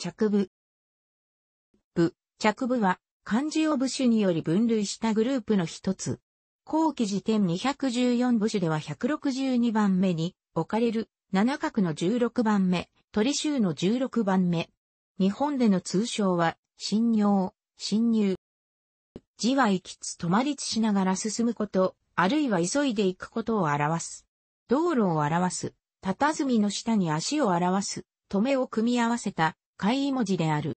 着部。部、着部は漢字を部首により分類したグループの一つ。後期時点214部首では162番目に置かれる七角の16番目、鳥衆の16番目。日本での通称は、信用、侵入。字は行きつ止まりつしながら進むこと、あるいは急いで行くことを表す。道路を表す。佇みの下に足を表す。止めを組み合わせた会意文字である。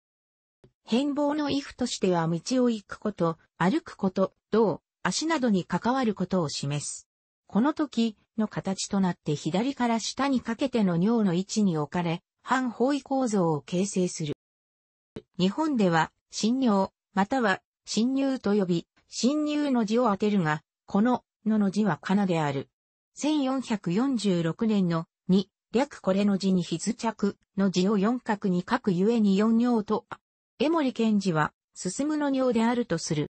変貌の意図としては道を行くこと、歩くこと、道、足などに関わることを示す。この時の形となって左から下にかけての尿の位置に置かれ、半方位構造を形成する。日本では、新尿、または、新入と呼び、新入の字を当てるが、この、のの字はかなである。1446年の、に、略これの字に筆着の字を四角に書くゆえに四尿と、江森賢治は、進むの尿であるとする。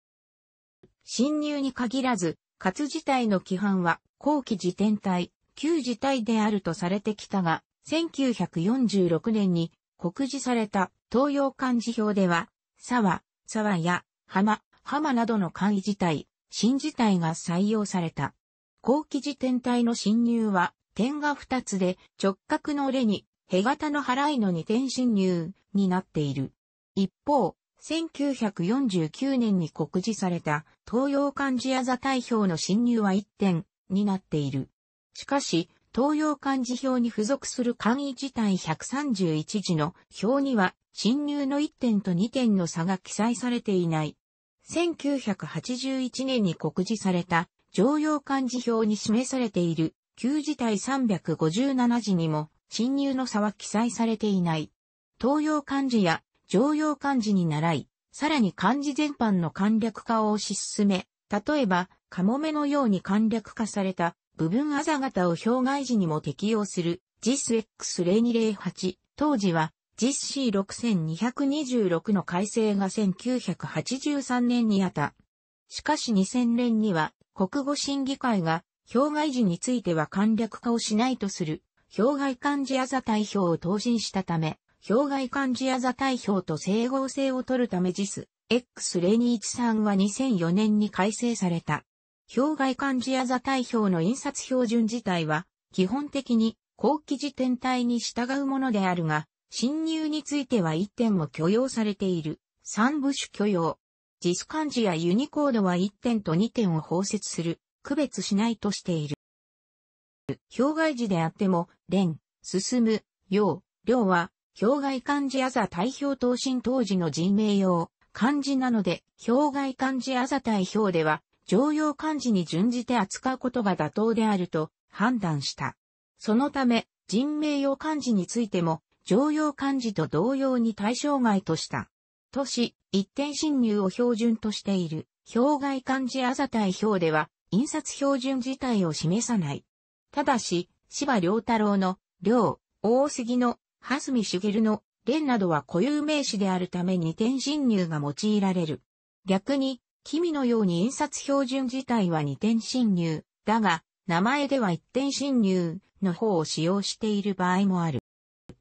侵入に限らず、活自体の規範は、後期自点体、旧自体であるとされてきたが、1946年に告示された東洋漢字表では、沢、沢や浜、浜などの漢字体、新字体が採用された。後期時点体の侵入は、点が2つで直角の折れに、へ型の払いの二点侵入になっている。一方、1949年に告示された東洋漢字屋座代表の侵入は1点になっている。しかし、東洋漢字表に付属する簡易自体131字の表には侵入の1点と2点の差が記載されていない。1981年に告示された常用漢字表に示されている旧字体357字にも、侵入の差は記載されていない。東洋漢字や常用漢字に習い、さらに漢字全般の簡略化を推し進め、例えば、カモメのように簡略化された部分あざ型を表外字にも適用する JISX0208 当時は JISC6226 の改正が1983年にあった。しかし2000年には国語審議会が表外時については簡略化をしないとする、表外漢字あざ代表を答申したため、表外漢字あざ代表と整合性を取るため JIS、X0213 は2004年に改正された。表外漢字あざ代表の印刷標準自体は、基本的に後期時点体に従うものであるが、侵入については1点も許容されている。3部種許容。JIS 漢字やユニコードは1点と2点を包摂する。区別しないとしている。表外字であっても、連、進む、陽、量は、表外漢字あざ対表等身当時の人名用、漢字なので、表外漢字あざ対表では、常用漢字に準じて扱うことが妥当であると判断した。そのため、人名用漢字についても、常用漢字と同様に対象外とした。都市、一点侵入を標準としている、表外漢字あざ対表では、印刷標準自体を示さない。ただし、芝良太郎の、良、大杉の、蓮見茂の、蓮などは固有名詞であるため二点侵入が用いられる。逆に、君のように印刷標準自体は二点侵入、だが、名前では一点侵入の方を使用している場合もある。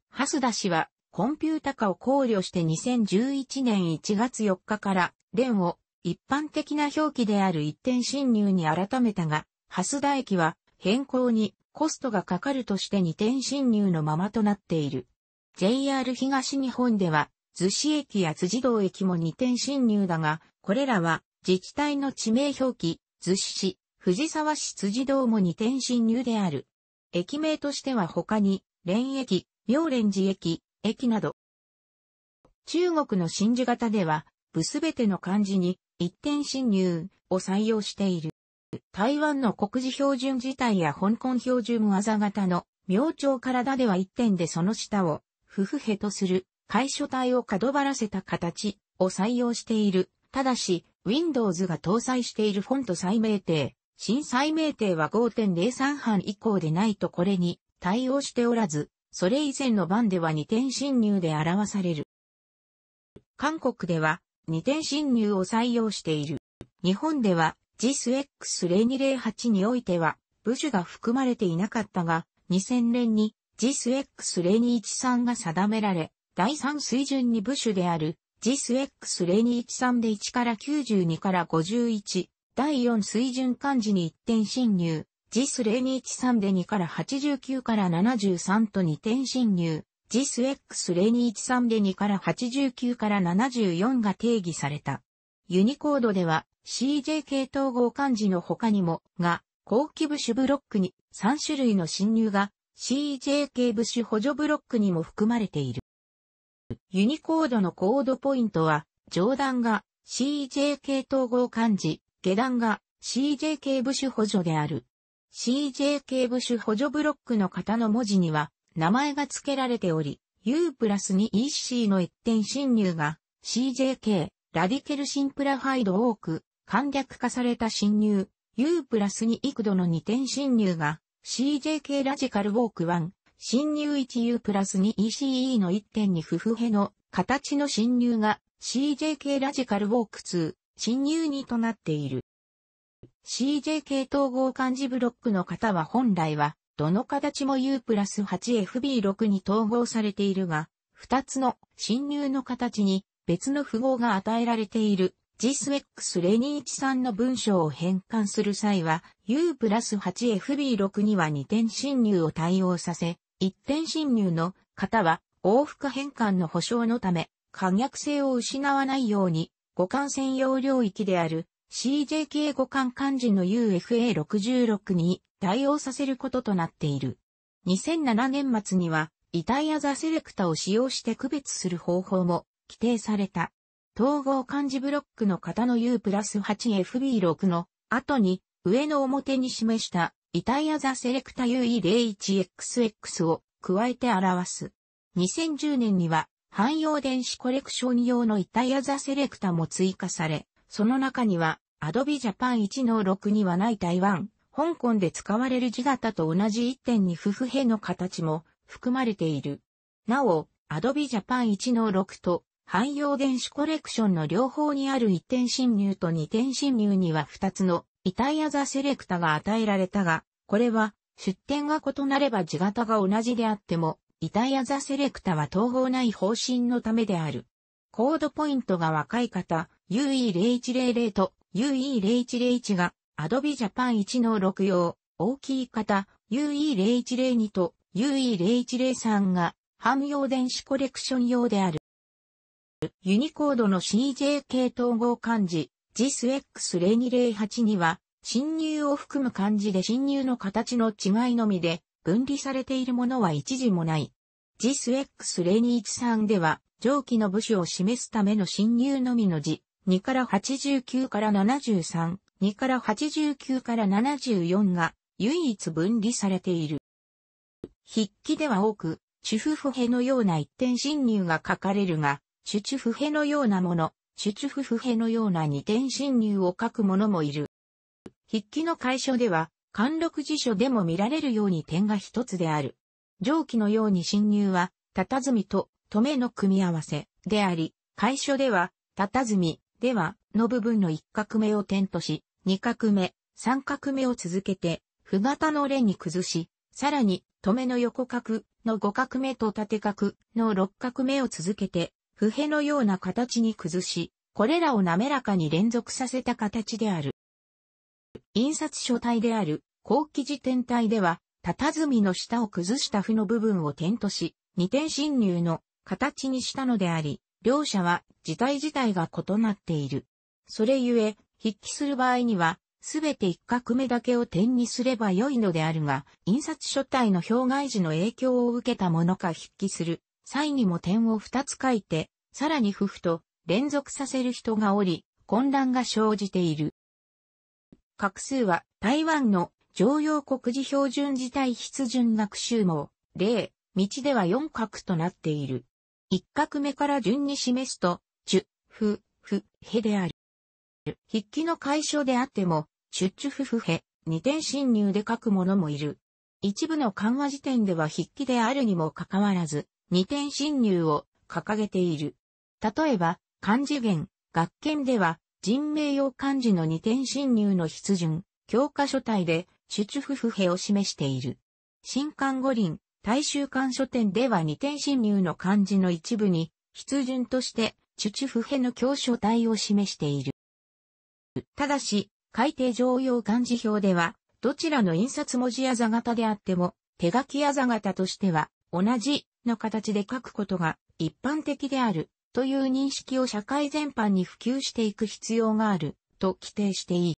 蓮田氏は、コンピュータ化を考慮して2011年1月4日から、レンを一般的な表記である一点侵入に改めたが、蓮田駅は変更にコストがかかるとして二点侵入のままとなっている。JR 東日本では、逗子駅や辻堂駅も二点侵入だが、これらは自治体の地名表記、逗子市、藤沢市辻堂も二点侵入である。駅名としては他に、連駅、妙蓮寺駅、駅など。中国の新珠型では、部すべての漢字に一点侵入を採用している。台湾の国事標準自体や香港標準技型の明朝体では一点でその下を、ふふへとする、解所体を角張らせた形を採用している。ただし、Windows が搭載しているフォント再命定、新再命定は5.03版以降でないとこれに対応しておらず、それ以前の版では二点侵入で表される。韓国では2点侵入を採用している。日本では JISX0208 においては、部首が含まれていなかったが、2000年に JISX0213 が定められ、第3水準に部首である JISX0213 で1から92から51、第4水準漢字に1点侵入、JIS0213 で2から89から73と2点侵入、JISX0213 で2から89から74が定義された。ユニコードでは CJ k 統合漢字の他にも、が、後期部首ブロックに3種類の侵入が CJ k 部首補助ブロックにも含まれている。ユニコードのコードポイントは、上段が CJ k 統合漢字、下段が CJ k 部首補助である。CJ k 部首補助ブロックの型の文字には、名前が付けられており、U プラス 2EC の一点侵入が CJK、ラディケルシンプラファイド多く、簡略化された侵入、U プラス2幾度の2点侵入が CJK ラジカルウォーク1、侵入 1U プラス 2ECE の1点に不不への形の侵入が CJK ラジカルウォーク2、侵入2となっている。CJK 統合漢字ブロックの方は本来はどの形も U プラス 8FB6 に統合されているが、2つの侵入の形に別の符号が与えられている g s x レニーチさんの文章を変換する際は U プラス 8FB6 には2点侵入を対応させ、1点侵入の方は往復変換の保証のため、可逆性を失わないように、互換専用領域である CJK 五換漢字の UFA66 に対応させることとなっている。2007年末には、イタイアザセレクタを使用して区別する方法も規定された。統合漢字ブロックの型の U プラス 8FB6 の後に上の表に示したイタイアザセレクタ UE01XX を加えて表す。2010年には汎用電子コレクション用のイタイアザセレクタも追加され、その中には、アドビジャパン p 1の6にはない台湾、香港で使われる字型と同じ1.2不不平の形も含まれている。なお、アドビジャパン p 1の6と汎用電子コレクションの両方にある一点侵入と二点侵入には二つのイタイアザセレクタが与えられたが、これは出典が異なれば字型が同じであっても、イタイアザセレクタは統合ない方針のためである。コードポイントが若い方、UE0100 と UE0101 が Adobe Japan 1の6用、大きい型 UE0102 と UE0103 が汎用電子コレクション用である。ユニコードの CJK 統合漢字 JISX0208 には侵入を含む漢字で侵入の形の違いのみで分離されているものは一時もない。JISX0213 では上記の部首を示すための侵入のみの字、2から89から73、2から89から74が唯一分離されている。筆記では多く、チュフフヘのような一点侵入が書かれるが、チュチュフヘのようなもの、チュチュフフヘのような二点侵入を書くももいる。筆記の解書では、貫禄辞書でも見られるように点が一つである。上記のように侵入は、たたずみと、止めの組み合わせであり、解書では、たたずみ、では、の部分の一画目を点とし、二画目、三画目を続けて、符型の連に崩し、さらに、止めの横角の五画目と縦角の六画目を続けて、不辺のような形に崩し、これらを滑らかに連続させた形である。印刷書体である、後期時点体では、みの下を崩した符の部分を点とし、二点侵入の形にしたのであり、両者は事態自体が異なっている。それゆえ、筆記する場合には、すべて一画目だけを点にすれば良いのであるが、印刷書体の表外時の影響を受けたものか筆記する際にも点を二つ書いて、さらに夫婦と連続させる人がおり、混乱が生じている。画数は台湾の常用国字標準字体筆順学習網、例、道では四画となっている。一画目から順に示すと、チュ、フ、フ、ヘである。筆記の解消であっても、チュチュフフヘ、二点侵入で書く者もいる。一部の緩和辞典では筆記であるにもかかわらず、二点侵入を掲げている。例えば、漢字源、学研では、人名用漢字の二点侵入の筆順、教科書体で、チュチュフフヘを示している。新漢五輪、大衆館書店では二点侵入の漢字の一部に、筆順として、チュチュフヘの教書体を示している。ただし、改定常用漢字表では、どちらの印刷文字あざ型であっても、手書きあざ型としては、同じの形で書くことが一般的であるという認識を社会全般に普及していく必要があると規定していい。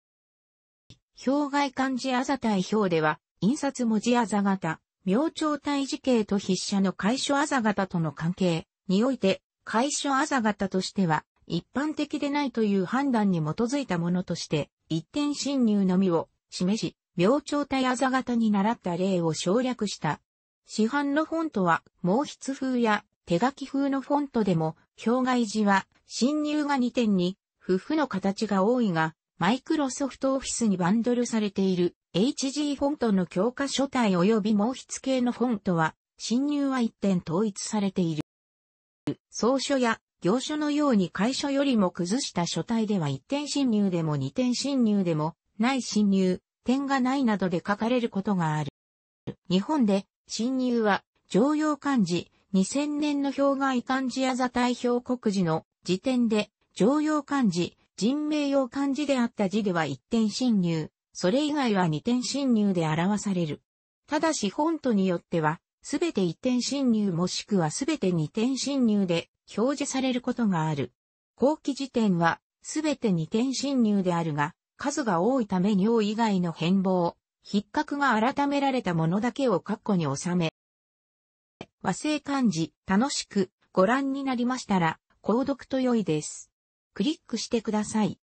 表外漢字あざ対表では、印刷文字あざ型、明朝体時計と筆者の会所朝型との関係において、会所朝型としては、一般的でないという判断に基づいたものとして、一点侵入のみを示し、明朝体朝型に習った例を省略した。市販のフォントは、毛筆風や手書き風のフォントでも、表外字は、侵入が2点に、夫婦の形が多いが、マイクロソフトオフィスにバンドルされている HG フォントの教科書体及び毛筆系のフォントは、侵入は一点統一されている。草書や行書のように会書よりも崩した書体では一点侵入でも二点侵入でも、ない侵入、点がないなどで書かれることがある。日本で、侵入は、常用漢字、2000年の表外漢字や座体表国字の時点で、常用漢字、人名用漢字であった字では一点侵入、それ以外は二点侵入で表される。ただしフォントによっては、すべて一点侵入もしくはすべて二点侵入で表示されることがある。後期時点は、すべて二点侵入であるが、数が多いため尿以外の変貌、筆格が改められたものだけを括弧に収め、和製漢字、楽しくご覧になりましたら、購読と良いです。クリックしてください。